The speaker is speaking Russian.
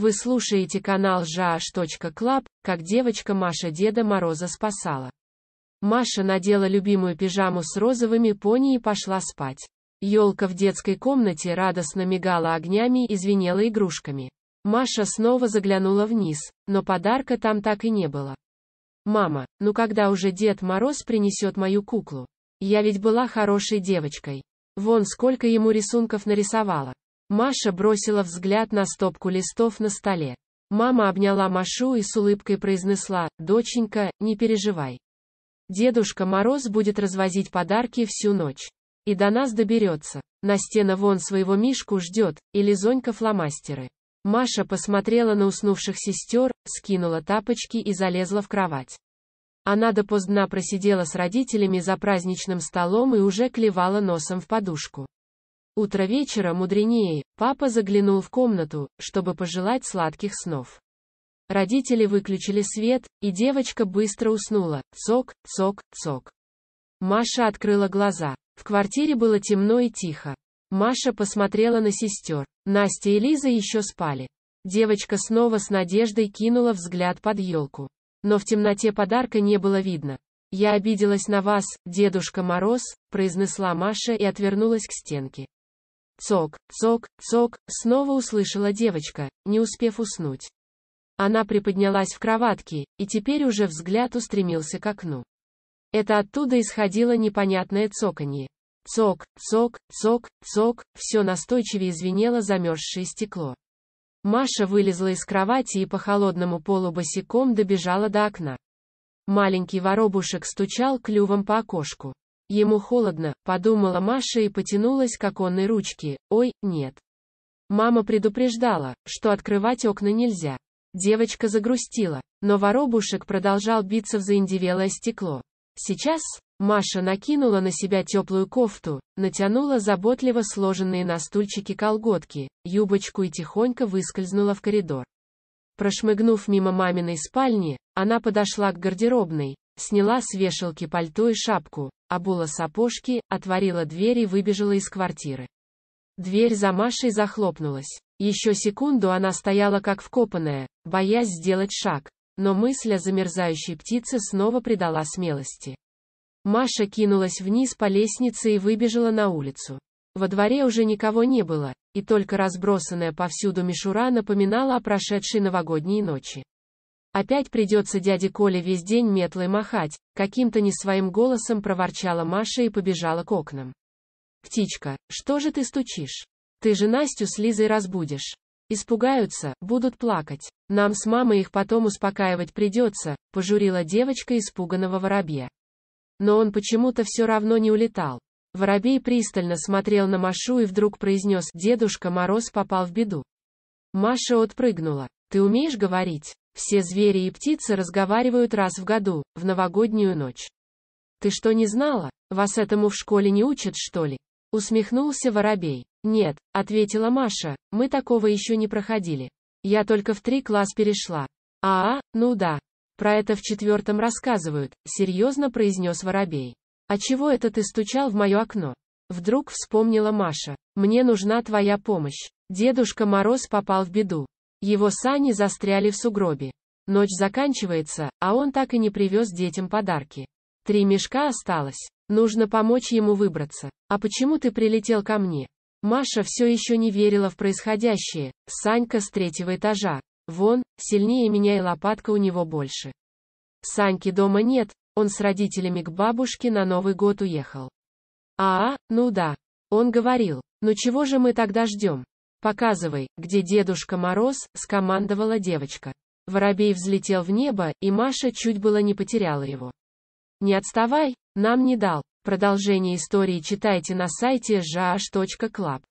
Вы слушаете канал жаш.клаб, как девочка Маша Деда Мороза спасала. Маша надела любимую пижаму с розовыми пони и пошла спать. Ёлка в детской комнате радостно мигала огнями и звенела игрушками. Маша снова заглянула вниз, но подарка там так и не было. «Мама, ну когда уже Дед Мороз принесет мою куклу? Я ведь была хорошей девочкой. Вон сколько ему рисунков нарисовала. Маша бросила взгляд на стопку листов на столе. Мама обняла Машу и с улыбкой произнесла, «Доченька, не переживай. Дедушка Мороз будет развозить подарки всю ночь. И до нас доберется. На Настена вон своего Мишку ждет, и Лизонька фломастеры». Маша посмотрела на уснувших сестер, скинула тапочки и залезла в кровать. Она допоздна просидела с родителями за праздничным столом и уже клевала носом в подушку. Утро вечера мудренее, папа заглянул в комнату, чтобы пожелать сладких снов. Родители выключили свет, и девочка быстро уснула, цок, цок, цок. Маша открыла глаза. В квартире было темно и тихо. Маша посмотрела на сестер. Настя и Лиза еще спали. Девочка снова с надеждой кинула взгляд под елку. Но в темноте подарка не было видно. «Я обиделась на вас, Дедушка Мороз», — произнесла Маша и отвернулась к стенке. Цок, цок, цок, снова услышала девочка, не успев уснуть. Она приподнялась в кроватке, и теперь уже взгляд устремился к окну. Это оттуда исходило непонятное цоканье. Цок, цок, цок, цок, все настойчивее звенело замерзшее стекло. Маша вылезла из кровати и по холодному полу босиком добежала до окна. Маленький воробушек стучал клювом по окошку. Ему холодно, подумала Маша и потянулась к оконной ручке. Ой, нет. Мама предупреждала, что открывать окна нельзя. Девочка загрустила, но воробушек продолжал биться в заиндевелое стекло. Сейчас, Маша накинула на себя теплую кофту, натянула заботливо сложенные на стульчике колготки, юбочку и тихонько выскользнула в коридор. Прошмыгнув мимо маминой спальни, она подошла к гардеробной, сняла с вешалки пальто и шапку, обула сапожки, отворила дверь и выбежала из квартиры. Дверь за Машей захлопнулась. Еще секунду она стояла как вкопанная, боясь сделать шаг, но мысль о замерзающей птице снова придала смелости. Маша кинулась вниз по лестнице и выбежала на улицу. Во дворе уже никого не было, и только разбросанная повсюду мишура напоминала о прошедшей новогодней ночи. Опять придется дяде Коле весь день метлой махать, каким-то не своим голосом проворчала Маша и побежала к окнам. Птичка, что же ты стучишь? Ты же Настю с Лизой разбудишь. Испугаются, будут плакать. Нам с мамой их потом успокаивать придется, пожурила девочка испуганного воробья. Но он почему-то все равно не улетал. Воробей пристально смотрел на Машу и вдруг произнес «Дедушка Мороз попал в беду». Маша отпрыгнула. «Ты умеешь говорить?» Все звери и птицы разговаривают раз в году, в новогоднюю ночь. Ты что не знала? Вас этому в школе не учат, что ли? Усмехнулся воробей. Нет, ответила Маша, мы такого еще не проходили. Я только в три класс перешла. А, ну да. Про это в четвертом рассказывают, серьезно произнес воробей. А чего это ты стучал в мое окно? Вдруг вспомнила Маша. Мне нужна твоя помощь. Дедушка Мороз попал в беду. Его сани застряли в сугробе. Ночь заканчивается, а он так и не привез детям подарки. Три мешка осталось. Нужно помочь ему выбраться. А почему ты прилетел ко мне? Маша все еще не верила в происходящее. Санька с третьего этажа. Вон, сильнее меня и лопатка у него больше. Саньки дома нет, он с родителями к бабушке на Новый год уехал. А, ну да. Он говорил, ну чего же мы тогда ждем? «Показывай, где Дедушка Мороз», — скомандовала девочка. Воробей взлетел в небо, и Маша чуть было не потеряла его. «Не отставай, нам не дал». Продолжение истории читайте на сайте жаш.клаб.